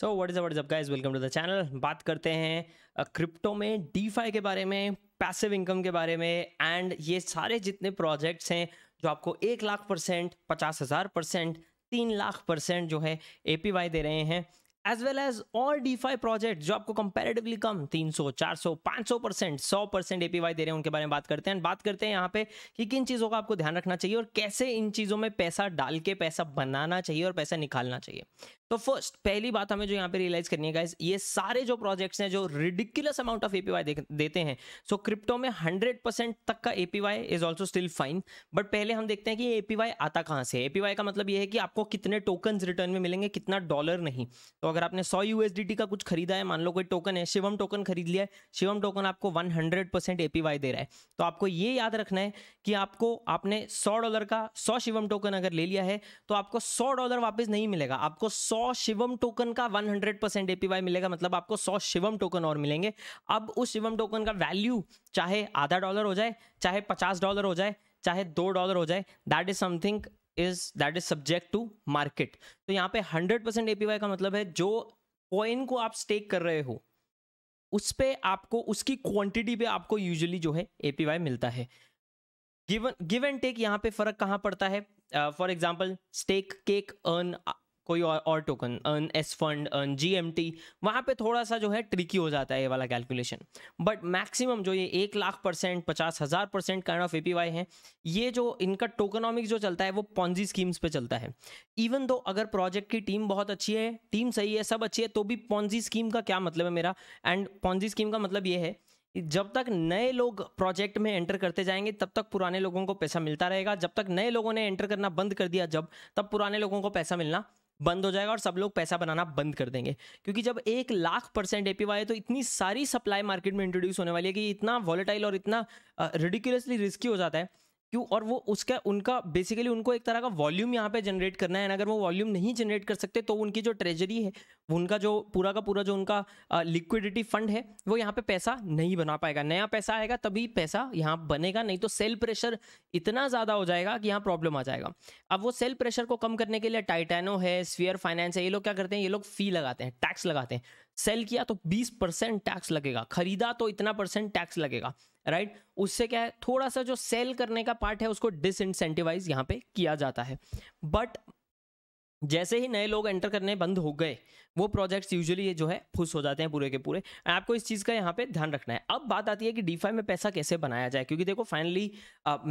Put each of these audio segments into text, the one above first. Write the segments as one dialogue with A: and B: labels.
A: So what is what is up welcome to the channel बात करते हैं crypto में डी के बारे में पैसिव इनकम के बारे में एंड ये सारे जितने प्रोजेक्ट्स हैं जो आपको एक लाख परसेंट पचास हज़ार परसेंट तीन लाख परसेंट जो है ए दे रहे हैं as well as all DeFi project जो आपको कंपेरेटिवली कम 300, 400, 500 परसेंट सौ परसेंट एपीवाई दे रहे हैं उनके बारे में बात करते हैं बात करते हैं यहाँ पे कि किन चीज़ों का आपको ध्यान रखना चाहिए और कैसे इन चीज़ों में पैसा डाल के पैसा बनाना चाहिए और पैसा निकालना चाहिए तो फर्स्ट पहली बात हमें जो यहाँ पे रियलाइज करनी है गाइज ये सारे जो प्रोजेक्ट्स हैं जो रिडिकुलस अमाउंट ऑफ एपीवाई देते हैं सो क्रिप्टो में हंड्रेड परसेंट तक का APY is also still fine but पहले हम देखते हैं कि एपीवाई आता कहाँ से एपीवाई का मतलब ये है कि आपको कितने टोकन रिटर्न में मिलेंगे कितना डॉलर नहीं तो अगर आपने सौ यू का कुछ खरीदा है मान लो कोई टोकन है शिवम टोकन खरीद लिया है शिवम टोकन आपको 100 परसेंट एपीवाई दे रहा है तो आपको ये याद रखना है कि आपको आपने 100 डॉलर का 100 शिवम टोकन अगर ले लिया है तो आपको 100 डॉलर वापस नहीं मिलेगा आपको 100 शिवम टोकन का 100 हंड्रेड मिलेगा मतलब आपको सौ शिवम टोकन और मिलेंगे अब उस शिवम टोकन का वैल्यू चाहे आधा डॉलर हो जाए चाहे पचास डॉलर हो जाए चाहे दो डॉलर हो जाए that is something is that is subject to market तो यहाँ पे हंड्रेड परसेंट एपीवाई का मतलब है जो कॉइन को आप स्टेक कर रहे हो उस पर आपको उसकी क्वांटिटी पे आपको यूजुअली जो है एपीवाई मिलता है गिवन गिव एंड टेक यहाँ पे फर्क कहाँ पड़ता है for example stake cake earn कोई और और token earn S fund earn G M T वहाँ पर थोड़ा सा जो है ट्रिकी हो जाता है ये वाला कैलकुलेशन बट मैक्सिमम जो ये एक लाख परसेंट पचास हज़ार percent kind of A P Y है ये जो इनका टोकनॉमिक जो चलता है वो पॉन्जी स्कीम्स पर चलता है इवन दो अगर प्रोजेक्ट की टीम बहुत अच्छी है टीम सही है सब अच्छी है तो भी पॉन्जी स्कीम का क्या मतलब है मेरा एंड पॉन्जी स्कीम का मतलब ये है जब तक नए लोग प्रोजेक्ट में एंटर करते जाएंगे तब तक पुराने लोगों को पैसा मिलता रहेगा जब तक नए लोगों ने एंटर करना बंद कर दिया जब तब पुराने लोगों को पैसा मिलना बंद हो जाएगा और सब लोग पैसा बनाना बंद कर देंगे क्योंकि जब एक लाख परसेंट एपीवाई है तो इतनी सारी सप्लाई मार्केट में इंट्रोड्यूस होने वाली है कि इतना वॉलेटाइल और इतना रेडिकुलसली रिस्की हो जाता है क्यों और वो उसका उनका बेसिकली उनको एक तरह का वॉल्यूम यहाँ पे जनरेट करना है अगर वो वॉल्यूम नहीं जनरेट कर सकते तो उनकी जो ट्रेजरी है उनका जो पूरा का पूरा जो उनका लिक्विडिटी फंड है वो यहाँ पे पैसा नहीं बना पाएगा नया पैसा आएगा तभी पैसा यहाँ बनेगा नहीं तो सेल प्रेशर इतना ज़्यादा हो जाएगा कि यहाँ प्रॉब्लम आ जाएगा अब वो सेल प्रेशर को कम करने के लिए टाइटेनो है स्वियर फाइनेंस है ये लोग क्या करते हैं ये लोग फी लगाते हैं टैक्स लगाते हैं सेल किया तो 20 परसेंट टैक्स लगेगा खरीदा तो इतना परसेंट टैक्स लगेगा राइट उससे क्या है थोड़ा सा जो सेल करने का पार्ट है उसको डिसइंसेंटिवाइज यहाँ पे किया जाता है बट जैसे ही नए लोग एंटर करने बंद हो गए वो प्रोजेक्ट्स यूजुअली जो है फुस हो जाते हैं पूरे के पूरे आपको इस चीज़ का यहाँ पे ध्यान रखना है अब बात आती है कि डीफाई में पैसा कैसे बनाया जाए क्योंकि देखो फाइनली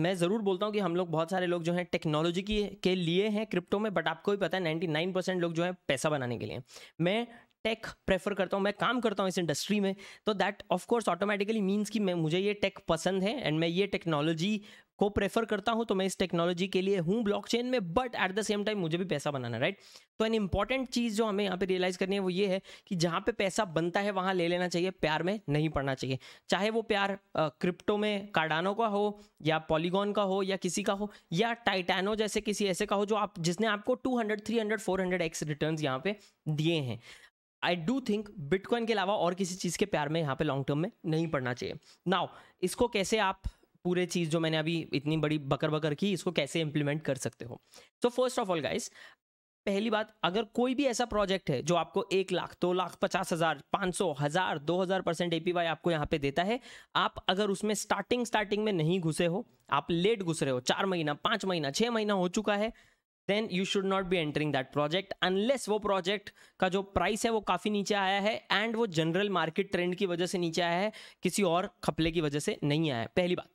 A: मैं ज़रूर बोलता हूँ कि हम लोग बहुत सारे लोग जो हैं टेक्नोलॉजी के लिए हैं क्रिप्टो में बट आपको भी पता है नाइन्टी लोग जो है पैसा बनाने के लिए मैं टेक प्रेफर करता हूँ मैं काम करता हूँ इस इंडस्ट्री में तो दैट ऑफकोर्स ऑटोमेटिकली मीन्स कि मैं मुझे ये टेक पसंद है एंड मैं ये टेक्नोलॉजी को प्रेफर करता हूँ तो मैं इस टेक्नोलॉजी के लिए हूँ चेन में but at the same time मुझे भी पैसा बनाना राइट तो एन इंपॉर्टेंट चीज़ जो हमें यहाँ पे रियलाइज़ करनी है वो ये है कि जहाँ पे पैसा बनता है वहाँ ले लेना चाहिए प्यार में नहीं पड़ना चाहिए चाहे वो प्यार क्रिप्टो में कार्डानो का हो या पॉलीगॉन का हो या किसी का हो या टाइटानो जैसे किसी ऐसे का हो जो आप जिसने आपको two hundred three hundred four hundred X return यहाँ पे दिए हैं आई डू थिंक बिटकॉइन के अलावा और किसी चीज़ के प्यार में यहाँ पे लॉन्ग टर्म में नहीं पड़ना चाहिए नाउ इसको कैसे आप पूरे चीज़ जो मैंने अभी इतनी बड़ी बकर बकर की इसको कैसे इम्प्लीमेंट कर सकते हो so first of all guys पहली बात अगर कोई भी ऐसा प्रोजेक्ट है जो आपको एक लाख दो लाख पचास हजार पाँच सौ हजार दो हजार परसेंट ए आपको यहाँ पे देता है आप अगर उसमें स्टार्टिंग स्टार्टिंग में नहीं घुसे हो आप लेट घुस रहे हो चार महीना पाँच महीना छः महीना हो चुका है then you should not be entering that project unless वो प्रोजेक्ट का जो प्राइस है वो काफ़ी नीचे आया है एंड वो जनरल मार्केट ट्रेंड की वजह से नीचे आया है किसी और खपले की वजह से नहीं आया है पहली बात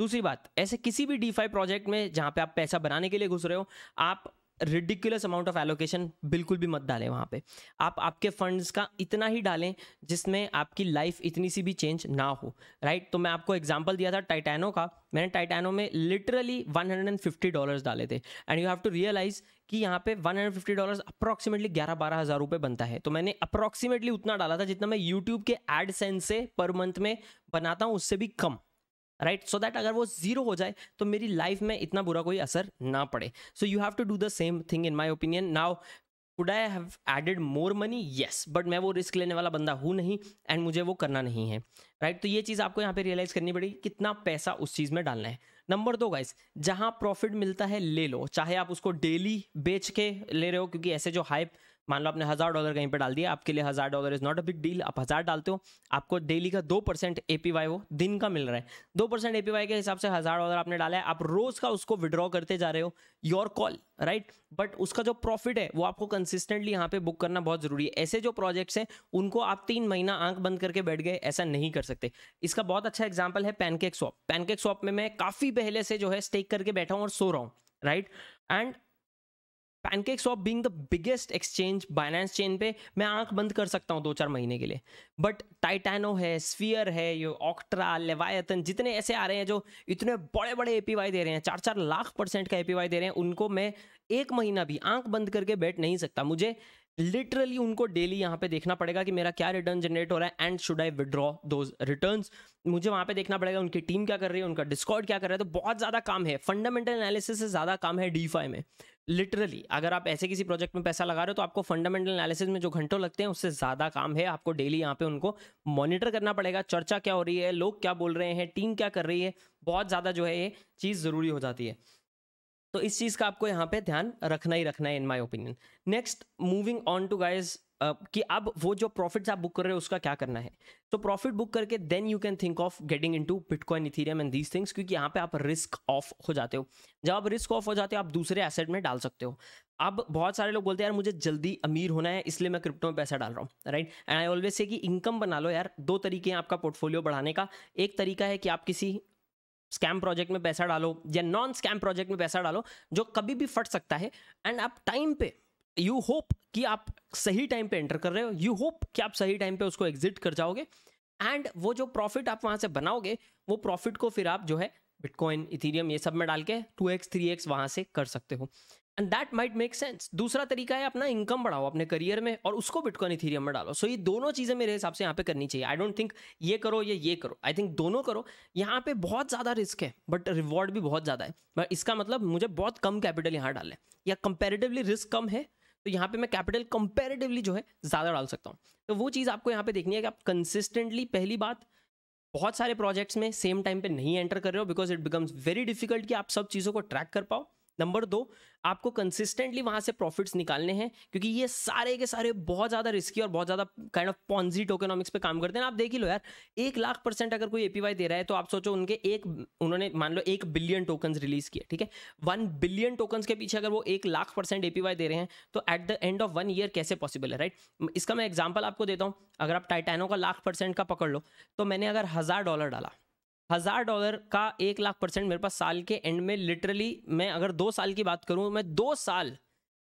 A: दूसरी बात ऐसे किसी भी डी प्रोजेक्ट में जहाँ पे आप पैसा बनाने के लिए घुस रहे हो आप रिडिकुलस अमाउंट ऑफ एलोकेशन बिल्कुल भी मत डालें वहाँ पे आप आपके फंड्स का इतना ही डालें जिसमें आपकी लाइफ इतनी सी भी चेंज ना हो राइट तो मैं आपको एग्जांपल दिया था टाइटैनो का मैंने टाइटैनो में लिटरली 150 डॉलर्स डाले थे and you have to realise कि यहाँ पे 150 डॉलर्स अप्रॉक्सीमेटली ग्यारह बारह हज़ार रुपये बनता है तो मैंने अप्रॉक्सीमेटली उतना डाला था जितना मैं यूट्यूब के एड सेंस से पर मंथ में बनाता हूँ उससे भी कम राइट सो दैट अगर वो जीरो हो जाए तो मेरी लाइफ में इतना बुरा कोई असर ना पड़े so you have to do the same thing in my opinion now could I have added more money yes but मैं वो रिस्क लेने वाला बंदा हूँ नहीं एंड मुझे वो करना नहीं है राइट right? तो ये चीज़ आपको यहाँ पे रियलाइज़ करनी पड़ेगी कितना पैसा उस चीज़ में डालना है नंबर दो गाइस जहाँ प्रॉफिट मिलता है ले लो चाहे आप उसको डेली बेच के ले रहे हो क्योंकि ऐसे जो हाइप मान लो आपने हज़ार डॉलर कहीं पर डाल दिया आपके लिए हज़ार dollar is not a big deal आप हज़ार डालते हो आपको डेली का दो परसेंट ए पी वाई वो दिन का मिल रहा है दो परसेंट ए पी वाई के हिसाब से हज़ार डॉलर आपने डाला है आप रोज़ का उसको विड्रॉ करते जा रहे हो योर कॉल राइट बट उसका जो प्रॉफिट है वो आपको कंसिस्टेंटली यहाँ पे बुक करना बहुत ज़रूरी है ऐसे जो प्रोजेक्ट्स हैं उनको आप तीन महीना आंख बंद करके बैठ गए ऐसा नहीं कर सकते इसका बहुत अच्छा एग्जाम्पल है पैनकेक स्वॉप पैनकेक स्वॉप में मैं काफ़ी पहले से जो है स्टेक करके बैठा हूँ और सो रहा हूँ right and PancakeSwap being the biggest exchange Binance chain पे मैं आंख बंद कर सकता हूँ दो चार महीने के लिए बट टाइटानो है स्फियर है ये ऑक्ट्रा लेवायतन जितने ऐसे आ रहे हैं जो इतने बड़े बड़े ए दे रहे हैं चार चार लाख परसेंट का ए दे रहे हैं उनको मैं एक महीना भी आंख बंद करके बैठ नहीं सकता मुझे लिटरली उनको डेली यहाँ पे देखना पड़ेगा कि मेरा क्या रिटर्न जनरेट हो रहा है एंड शुड आई विड्रॉ दो रिटर्न मुझे वहाँ पे देखना पड़ेगा उनकी टीम क्या कर रही है उनका डिस्कॉर्ड क्या कर रहा है तो बहुत ज़्यादा काम है फंडामेंटल एनालिसिस से ज़्यादा काम है डी में लिटरली अगर आप ऐसे किसी प्रोजेक्ट में पैसा लगा रहे हो तो आपको फंडामेंटल एनालिसिस में जो घंटों लगते हैं उससे ज़्यादा काम है आपको डेली यहाँ पे उनको मॉनिटर करना पड़ेगा चर्चा क्या हो रही है लोग क्या बोल रहे हैं टीम क्या कर रही है बहुत ज़्यादा जो है ये चीज़ ज़रूरी हो जाती है तो इस चीज़ का आपको यहाँ पे ध्यान रखना ही रखना है in my opinion next moving on to guys कि अब वो जो प्रॉफिट्स आप बुक कर रहे हो उसका क्या करना है तो प्रॉफिट बुक करके then you can think of getting into Bitcoin Ethereum and these things क्योंकि यहाँ पे आप रिस्क ऑफ हो जाते हो जब आप रिस्क ऑफ हो जाते हो आप दूसरे एसेट में डाल सकते हो अब बहुत सारे लोग बोलते हैं यार मुझे जल्दी अमीर होना है इसलिए मैं क्रिप्टो में पैसा डाल रहा हूँ right and I always say कि इनकम बना लो यार दो तरीके हैं आपका पोर्टफोलियो बढ़ाने का एक तरीका है कि आप किसी स्कैम प्रोजेक्ट में पैसा डालो या नॉन स्कैम प्रोजेक्ट में पैसा डालो जो कभी भी फट सकता है एंड आप टाइम पे यू होप कि आप सही टाइम पे एंटर कर रहे हो यू होप कि आप सही टाइम पे उसको एग्जिट कर जाओगे एंड वो जो प्रॉफिट आप वहाँ से बनाओगे वो प्रॉफिट को फिर आप जो है बिटकॉइन इथीरियम ये सब में डाल के टू एक्स थ्री एक्स वहाँ से कर सकते हो and that might make sense दूसरा तरीका है अपना इनकम बढ़ाओ अपने करियर में और उसको बिटकॉइन इथेरियम में डालो सो so, ये दोनों चीज़ें मेरे हिसाब से यहाँ पे करनी चाहिए आई डोंट थिंक ये करो या ये करो आई थिंक दोनों करो यहाँ पे बहुत ज़्यादा रिस्क है बट रिवॉर्ड भी बहुत ज़्यादा है बट इसका मतलब मुझे बहुत कम कैपिटल यहाँ डालना है या कंपेरेटिवली रिस्क कम है तो यहाँ पे मैं कैपिटल कंपेरेटिवली जो है ज़्यादा डाल सकता हूँ तो वो चीज़ आपको यहाँ पे देखनी है कि आप कंसिस्टेंटली पहली बात बहुत सारे प्रोजेक्ट्स में सेम टाइम पे नहीं एंटर कर रहे हो because it becomes very difficult कि आप सब चीज़ों को ट्रैक कर पाओ नंबर दो आपको कंसिस्टेंटली वहां से प्रॉफिट्स निकालने हैं क्योंकि ये सारे के सारे बहुत ज्यादा रिस्की और बहुत ज्यादा काइंड ऑफ पॉन्जी टोकोनॉमिक्स पे काम करते हैं आप देख ही लो यार एक लाख परसेंट अगर कोई एपीवाई दे रहा है तो आप सोचो उनके एक उन्होंने मान लो एक बिलियन टोकन रिलीज किए ठीक है वन बिलियन टोकन के पीछे अगर वो एक लाख परसेंट एपीवाई दे रहे हैं तो at the end of one year कैसे पॉसिबल है राइट इसका मैं एग्जाम्पल आपको देता हूँ अगर आप टाइटानो का लाख परसेंट का पकड़ लो तो मैंने अगर हजार डॉलर डाला हज़ार डॉलर का एक लाख परसेंट मेरे पास साल के एंड में लिटरली मैं अगर दो साल की बात करूँ मैं दो साल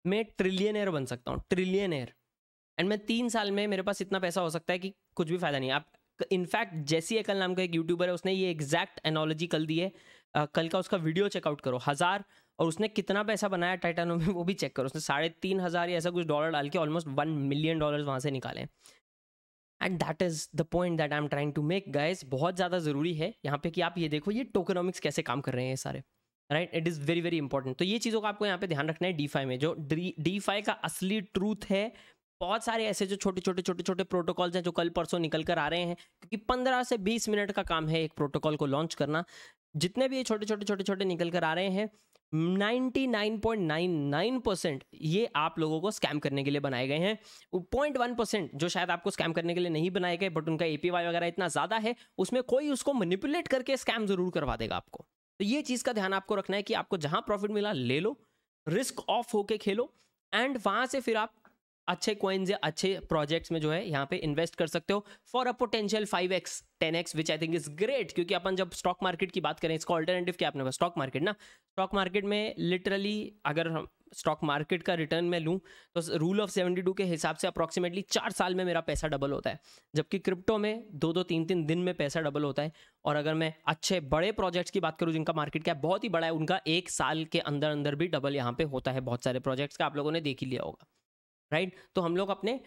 A: में ट्रिलियन बन सकता हूँ ट्रिलियन एंड मैं तीन साल में मेरे पास इतना पैसा हो सकता है कि कुछ भी फ़ायदा नहीं आप इनफैक्ट जैसी एकल नाम का एक यूट्यूबर है उसने ये एग्जैक्ट एनोलॉजी कल दी है आ, कल का उसका वीडियो चेकआउट करो हज़ार और उसने कितना पैसा बनाया टाइटानो में वो भी चेक करो उसने साढ़े तीन हज़ार या ऐसा कुछ डॉलर डाल के ऑलमोस्ट वन मिलियन डॉलर वहाँ से निकाले and that is the point that I am trying to make guys बहुत ज़्यादा ज़रूरी है यहाँ पे कि आप ये देखो ये टोकोनॉमिक्स कैसे काम कर रहे हैं सारे right it is very very important तो ये चीज़ों का आपको यहाँ पे ध्यान रखना है डी में जो डी का असली ट्रूथ है बहुत सारे ऐसे जो छोटे छोटे छोटे छोटे प्रोटोकॉल्स हैं जो कल परसों निकल कर आ रहे हैं क्योंकि पंद्रह से बीस मिनट का काम है एक प्रोटोकॉल को लॉन्च करना जितने भी ये छोटे छोटे छोटे छोटे निकल कर आ रहे हैं 99.99 परसेंट ये आप लोगों को स्कैम करने के लिए बनाए गए हैं पॉइंट वन परसेंट जो शायद आपको स्कैम करने के लिए नहीं बनाए गए बट उनका एपीवाई वगैरह इतना ज़्यादा है उसमें कोई उसको मनिपुलेट करके स्कैम ज़रूर करवा देगा आपको तो ये चीज़ का ध्यान आपको रखना है कि आपको जहाँ प्रॉफिट मिला ले लो रिस्क ऑफ होके खेलो एंड वहाँ से फिर आप अच्छे क्वाइंस या अच्छे प्रोजेक्ट्स में जो है यहाँ पे इन्वेस्ट कर सकते हो for a potential five X ten X which I think is great क्योंकि अपन जब स्टॉक मार्केट की बात करें इसका ऑल्टरनेटिव क्या अपने पास स्टॉक मार्केट ना स्टॉक मार्केट में लिटरली अगर हम स्टॉक मार्केट का रिटर्न मैं लूँ तो रूल ऑफ सेवेंटी टू के हिसाब से अप्रॉक्सीमेटली चार साल में मेरा पैसा डबल होता है जबकि क्रिप्टो में दो दो तीन तीन दिन में पैसा डबल होता है और अगर मैं अच्छे बड़े प्रोजेक्ट्स की बात करूँ जिनका मार्केट क्या बहुत ही बड़ा है उनका एक साल के अंदर अंदर भी डबल यहाँ पे होता है बहुत सारे प्रोजेक्ट्स का आप लोगों ने देख ही लिया होगा राइट तो हम लोग अपने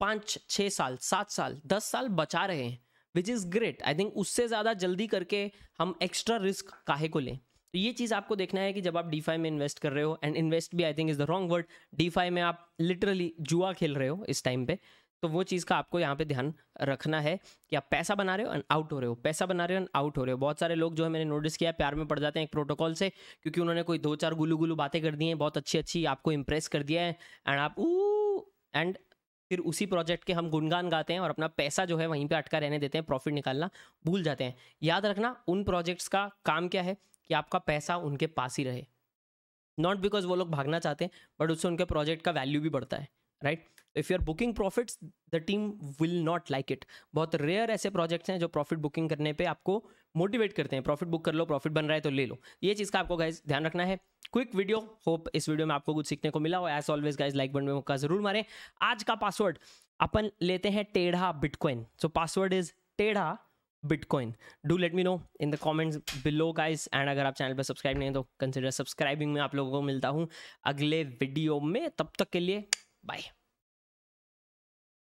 A: पाँच छः साल सात साल दस साल बचा रहे हैं which is great I think उससे ज़्यादा जल्दी करके हम एक्स्ट्रा रिस्क काहे को लें तो ये चीज़ आपको देखना है कि जब आप डी में इन्वेस्ट कर रहे हो एंड इन्वेस्ट भी I think is the wrong word D में आप लिटरली जुआ खेल रहे हो इस टाइम पे तो वो चीज़ का आपको यहाँ पे ध्यान रखना है कि आप पैसा बना रहे हो एंड आउट हो रहे हो पैसा बना रहे हो एंड आउट हो रहे हो बहुत सारे लोग जो है मैंने नोटिस किया प्यार में पड़ जाते हैं एक प्रोटोकॉल से क्योंकि उन्होंने कोई दो चार गुलू गुलू बातें कर दी हैं बहुत अच्छी अच्छी आपको इम्प्रेस कर दिया है एंड आप ऊ एंड फिर उसी प्रोजेक्ट के हम गुणगान गाते हैं और अपना पैसा जो है वहीं पे अटका रहने देते हैं प्रॉफिट निकालना भूल जाते हैं याद रखना उन प्रोजेक्ट्स का काम क्या है कि आपका पैसा उनके पास ही रहे नॉट बिकॉज वो लोग भागना चाहते हैं बट उससे उनके प्रोजेक्ट का वैल्यू भी बढ़ता है right right? If you are booking profits the team will not like it बहुत रेयर ऐसे प्रोजेक्ट्स हैं जो प्रॉफिट बुकिंग करने पे आपको मोटिवेट करते हैं प्रॉफिट बुक कर लो प्रॉफिट बन रहा है तो ले लो ये चीज़ का आपको गाइज ध्यान रखना है क्विक वीडियो होप इस वीडियो में आपको कुछ सीखने को मिला हो एज ऑलवेज गाइज लाइक बन में मौका जरूर मारें आज का पासवर्ड अपन लेते हैं टेढ़ा बिटकॉइन सो पासवर्ड इज टेढ़ा Bitcoin do let me know in the comments below guys and अगर आप चैनल पर सब्सक्राइब नहीं है तो कंसिडर सब्सक्राइबिंग में आप लोगों को मिलता हूँ अगले वीडियो में तब तक के लिए बाय